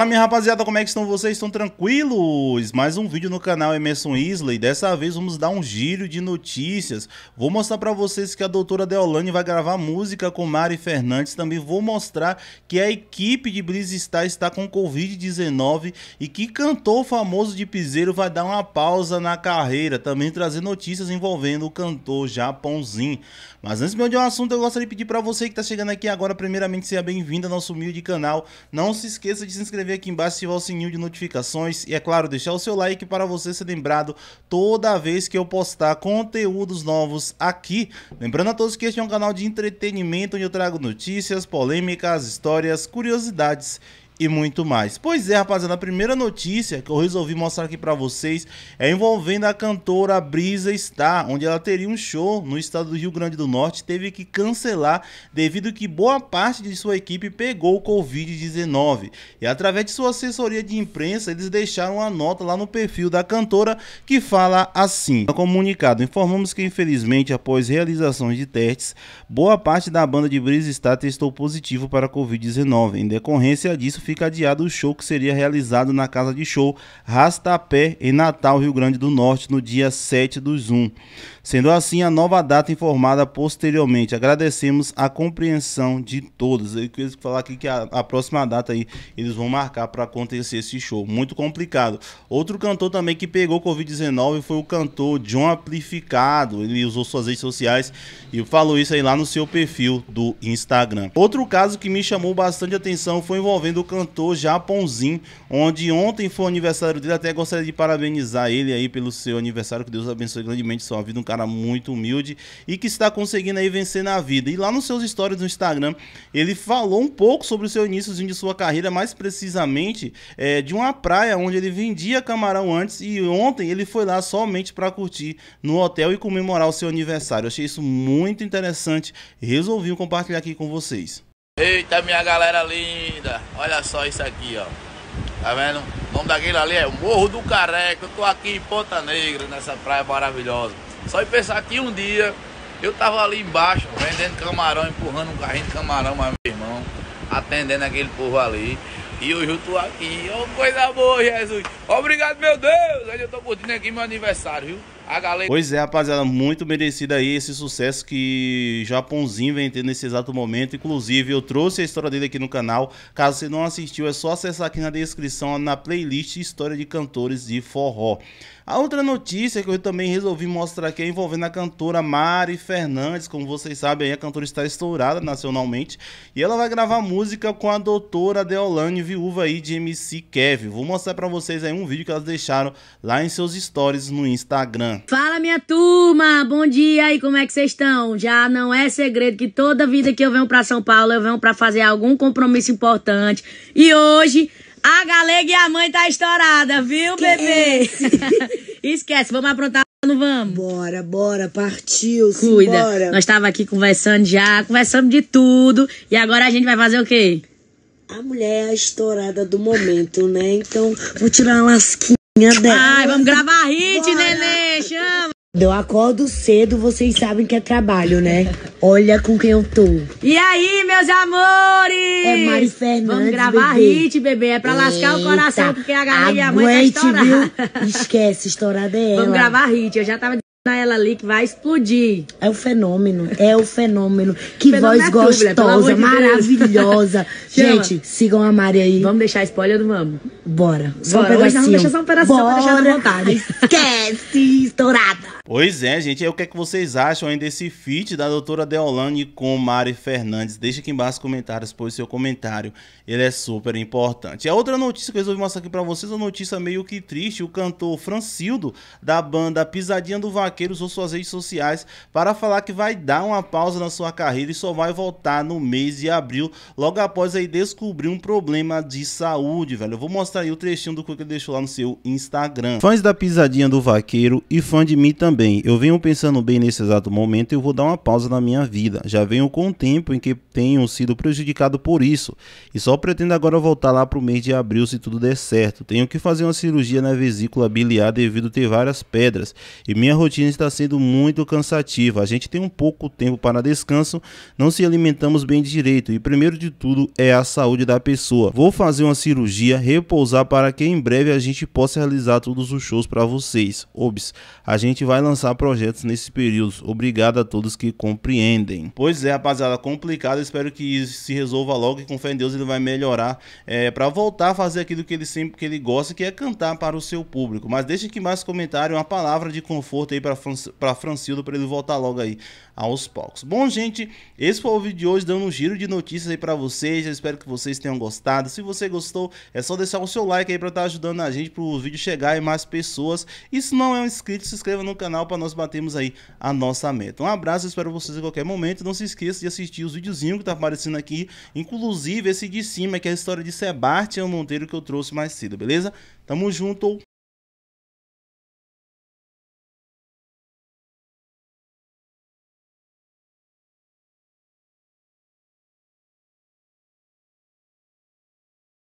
Fala minha rapaziada, como é que estão vocês? Estão tranquilos? Mais um vídeo no canal Emerson Isley. Dessa vez vamos dar um giro de notícias. Vou mostrar para vocês que a doutora Deolane vai gravar música com Mari Fernandes. Também vou mostrar que a equipe de Breeze Star está com Covid-19 e que cantor famoso de piseiro vai dar uma pausa na carreira. Também trazer notícias envolvendo o cantor Japãozinho. Mas antes de um assunto, eu gostaria de pedir para você que está chegando aqui agora, primeiramente, seja bem-vindo ao nosso humilde canal. Não se esqueça de se inscrever inscrever aqui embaixo, ativar o sininho de notificações e, é claro, deixar o seu like para você ser lembrado toda vez que eu postar conteúdos novos aqui. Lembrando a todos que este é um canal de entretenimento onde eu trago notícias, polêmicas, histórias, curiosidades e muito mais. Pois é, rapaziada, a primeira notícia que eu resolvi mostrar aqui para vocês é envolvendo a cantora Brisa Star, onde ela teria um show no estado do Rio Grande do Norte, teve que cancelar devido que boa parte de sua equipe pegou o Covid-19. E através de sua assessoria de imprensa, eles deixaram uma nota lá no perfil da cantora que fala assim: no comunicado, informamos que infelizmente após realizações de testes, boa parte da banda de Brisa Star testou positivo para Covid-19. Em decorrência disso, fica adiado o show que seria realizado na casa de show Rastapé, em Natal, Rio Grande do Norte, no dia 7 do Zoom. Sendo assim, a nova data informada posteriormente. Agradecemos a compreensão de todos. Eu queria falar aqui que a, a próxima data aí eles vão marcar para acontecer esse show. Muito complicado. Outro cantor também que pegou Covid-19 foi o cantor John Amplificado. Ele usou suas redes sociais e falou isso aí lá no seu perfil do Instagram. Outro caso que me chamou bastante atenção foi envolvendo o cantor cantor Japãozinho, onde ontem foi o aniversário dele. Até gostaria de parabenizar ele aí pelo seu aniversário. Que Deus abençoe grandemente sua vida. Um cara muito humilde e que está conseguindo aí vencer na vida. E lá nos seus stories no Instagram, ele falou um pouco sobre o seu início de sua carreira, mais precisamente é, de uma praia onde ele vendia camarão antes. E ontem ele foi lá somente para curtir no hotel e comemorar o seu aniversário. Eu achei isso muito interessante. Resolvi compartilhar aqui com vocês. Eita, minha galera linda. Olha só isso aqui, ó. Tá vendo? O nome daquele ali é Morro do Careca. Eu tô aqui em Ponta Negra, nessa praia maravilhosa. Só em pensar que um dia eu tava ali embaixo vendendo camarão, empurrando um carrinho de camarão, mas meu irmão, atendendo aquele povo ali. E hoje eu tô aqui. Ô, oh, coisa boa, Jesus. Obrigado, meu Deus. Hoje eu tô curtindo aqui meu aniversário, viu? A galera... Pois é, rapaziada, muito merecido aí esse sucesso que Japãozinho vem tendo nesse exato momento. Inclusive, eu trouxe a história dele aqui no canal. Caso você não assistiu, é só acessar aqui na descrição, na playlist História de Cantores de Forró. A outra notícia que eu também resolvi mostrar aqui é envolvendo a cantora Mari Fernandes. Como vocês sabem, a cantora está estourada nacionalmente. E ela vai gravar música com a doutora Deolane, viúva aí de MC Kevin. Vou mostrar para vocês aí um vídeo que elas deixaram lá em seus stories no Instagram. Fala, minha turma! Bom dia e como é que vocês estão? Já não é segredo que toda vida que eu venho pra São Paulo, eu venho pra fazer algum compromisso importante. E hoje, a galega e a mãe tá estourada, viu, bebê? Esquece, vamos aprontar não vamos? Bora, bora, partiu, Cuida. Simbora. Nós tava aqui conversando já, conversando de tudo. E agora a gente vai fazer o quê? A mulher é a estourada do momento, né? Então, vou tirar uma lasquinha. Ai, vamos gravar hit, Bora. nenê, chama! Eu acordo cedo, vocês sabem que é trabalho, né? Olha com quem eu tô. E aí, meus amores? É Mari Fernandes, Vamos gravar bebê. hit, bebê. É pra Eita, lascar o coração, porque a galinha e a mãe tá estourada. Esquece, estourada é ela. Vamos gravar hit, eu já tava... Tá ela ali que vai explodir. É o fenômeno, é o fenômeno. Que fenômeno voz é gostosa, maravilhosa. gente, sigam a Mari aí. Vamos deixar spoiler do Vamos? Bora. Só Bora. um pedacinho. Hoje assim, deixa só um pedacinho Bora. pra deixar vontade. Esquece, estourada. Pois é, gente. E o que é que vocês acham ainda desse feat da doutora Deolane com Mari Fernandes? Deixa aqui embaixo nos comentários, pois seu comentário ele é super importante. E a outra notícia que eu resolvi mostrar aqui pra vocês uma notícia meio que triste. O cantor Francildo, da banda Pisadinha do Vaguinho, Vaqueiros ou suas redes sociais para falar que vai dar uma pausa na sua carreira e só vai voltar no mês de abril, logo após aí descobrir um problema de saúde, velho. Eu vou mostrar aí o trechinho do que ele deixou lá no seu Instagram. Fãs da pisadinha do Vaqueiro e fã de mim também. Eu venho pensando bem nesse exato momento e eu vou dar uma pausa na minha vida. Já venho com o tempo em que tenho sido prejudicado por isso e só pretendo agora voltar lá pro mês de abril se tudo der certo. Tenho que fazer uma cirurgia na vesícula biliar devido ter várias pedras e minha rotina rotina está sendo muito cansativa. A gente tem um pouco tempo para descanso, não se alimentamos bem direito e primeiro de tudo é a saúde da pessoa. Vou fazer uma cirurgia, repousar para que em breve a gente possa realizar todos os shows para vocês. Obs, a gente vai lançar projetos nesse período. Obrigado a todos que compreendem. Pois é, rapaziada, complicado. Espero que isso se resolva logo e com fé em Deus ele vai melhorar é, para voltar a fazer aquilo que ele sempre que ele gosta, que é cantar para o seu público. Mas deixe aqui mais comentário, uma palavra de conforto aí para para Francildo para ele voltar logo aí aos palcos. Bom, gente, esse foi o vídeo de hoje, dando um giro de notícias aí para vocês. Eu espero que vocês tenham gostado. Se você gostou, é só deixar o seu like aí para estar tá ajudando a gente para o vídeo chegar em mais pessoas. E se não é um inscrito, se inscreva no canal para nós batermos aí a nossa meta. Um abraço, espero vocês em qualquer momento. Não se esqueça de assistir os videozinhos que tá aparecendo aqui, inclusive esse de cima, que é a história de Sebastião Monteiro que eu trouxe mais cedo, beleza? Tamo junto!